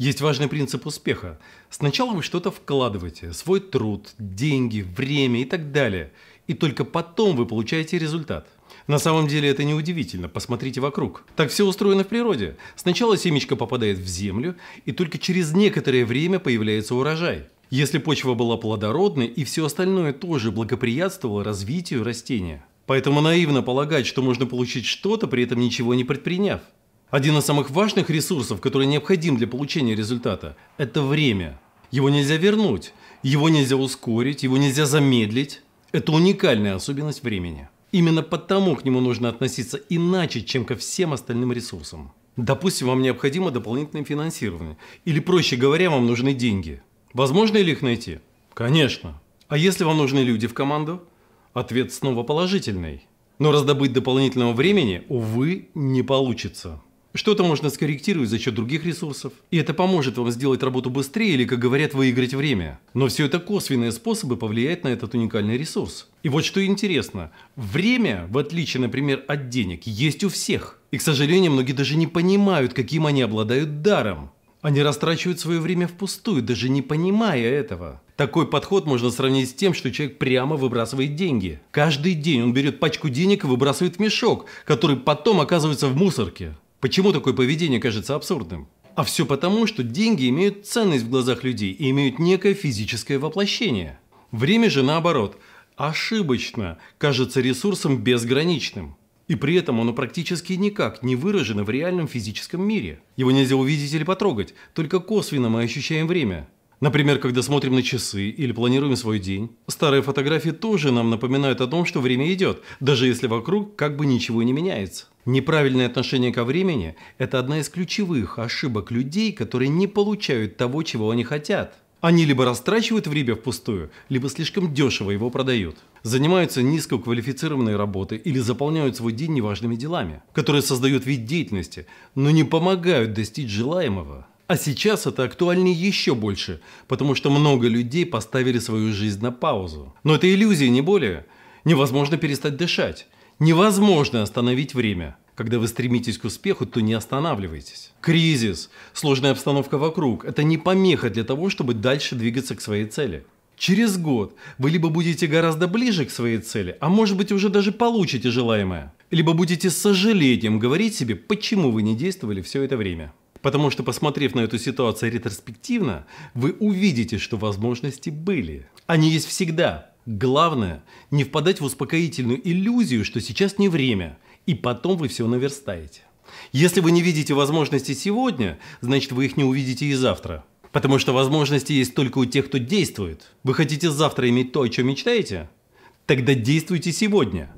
Есть важный принцип успеха. Сначала вы что-то вкладываете, свой труд, деньги, время и так далее. И только потом вы получаете результат. На самом деле это не удивительно. посмотрите вокруг. Так все устроено в природе. Сначала семечко попадает в землю, и только через некоторое время появляется урожай. Если почва была плодородной, и все остальное тоже благоприятствовало развитию растения. Поэтому наивно полагать, что можно получить что-то, при этом ничего не предприняв. Один из самых важных ресурсов, который необходим для получения результата – это время. Его нельзя вернуть, его нельзя ускорить, его нельзя замедлить. Это уникальная особенность времени. Именно потому к нему нужно относиться иначе, чем ко всем остальным ресурсам. Допустим, вам необходимо дополнительное финансирование. Или, проще говоря, вам нужны деньги. Возможно ли их найти? Конечно. А если вам нужны люди в команду? Ответ снова положительный. Но раздобыть дополнительного времени, увы, не получится. Что-то можно скорректировать за счет других ресурсов. И это поможет вам сделать работу быстрее или, как говорят, выиграть время. Но все это косвенные способы повлиять на этот уникальный ресурс. И вот что интересно. Время, в отличие, например, от денег, есть у всех. И, к сожалению, многие даже не понимают, каким они обладают даром. Они растрачивают свое время впустую, даже не понимая этого. Такой подход можно сравнить с тем, что человек прямо выбрасывает деньги. Каждый день он берет пачку денег и выбрасывает в мешок, который потом оказывается в мусорке. Почему такое поведение кажется абсурдным? А все потому, что деньги имеют ценность в глазах людей и имеют некое физическое воплощение. Время же наоборот, ошибочно кажется ресурсом безграничным. И при этом оно практически никак не выражено в реальном физическом мире. Его нельзя увидеть или потрогать, только косвенно мы ощущаем время. Например, когда смотрим на часы или планируем свой день. Старые фотографии тоже нам напоминают о том, что время идет, даже если вокруг как бы ничего не меняется. Неправильное отношение ко времени – это одна из ключевых ошибок людей, которые не получают того, чего они хотят. Они либо растрачивают время впустую, либо слишком дешево его продают. Занимаются низкоквалифицированной работой или заполняют свой день неважными делами, которые создают вид деятельности, но не помогают достичь желаемого. А сейчас это актуальнее еще больше, потому что много людей поставили свою жизнь на паузу. Но это иллюзия, не более. Невозможно перестать дышать. Невозможно остановить время. Когда вы стремитесь к успеху, то не останавливайтесь. Кризис, сложная обстановка вокруг – это не помеха для того, чтобы дальше двигаться к своей цели. Через год вы либо будете гораздо ближе к своей цели, а может быть уже даже получите желаемое, либо будете с сожалением говорить себе, почему вы не действовали все это время. Потому что, посмотрев на эту ситуацию ретроспективно, вы увидите, что возможности были. Они есть всегда, Главное, не впадать в успокоительную иллюзию, что сейчас не время, и потом вы все наверстаете. Если вы не видите возможности сегодня, значит вы их не увидите и завтра. Потому что возможности есть только у тех, кто действует. Вы хотите завтра иметь то, о чем мечтаете? Тогда действуйте сегодня.